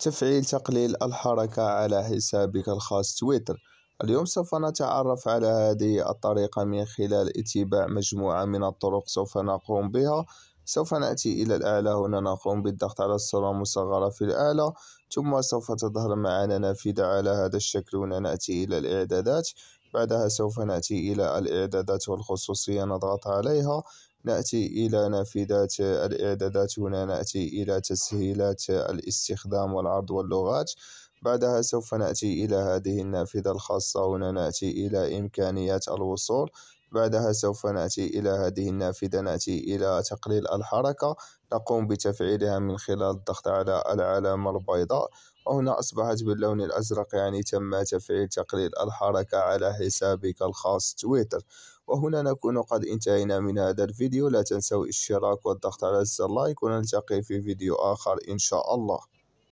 تفعيل تقليل الحركة على حسابك الخاص تويتر اليوم سوف نتعرف على هذه الطريقة من خلال اتباع مجموعة من الطرق سوف نقوم بها سوف نأتي إلى الأعلى هنا نقوم بالضغط على الصورة المصغرة في الأعلى ثم سوف تظهر معنا نافذة على هذا الشكل هنا نأتي إلى الإعدادات بعدها سوف نأتي إلى الإعدادات والخصوصية نضغط عليها نأتي إلى نافذات الإعدادات هنا نأتي إلى تسهيلات الاستخدام والعرض واللغات بعدها سوف نأتي إلى هذه النافذة الخاصة هنا نأتي إلى إمكانيات الوصول بعدها سوف نأتي إلى هذه النافذة نأتي إلى تقليل الحركة نقوم بتفعيلها من خلال الضغط على العلامة البيضاء وهنا أصبحت باللون الأزرق يعني تم تفعيل تقليل الحركة على حسابك الخاص تويتر وهنا نكون قد انتهينا من هذا الفيديو لا تنسوا الاشتراك والضغط على زر اللايك ونلتقي في فيديو آخر إن شاء الله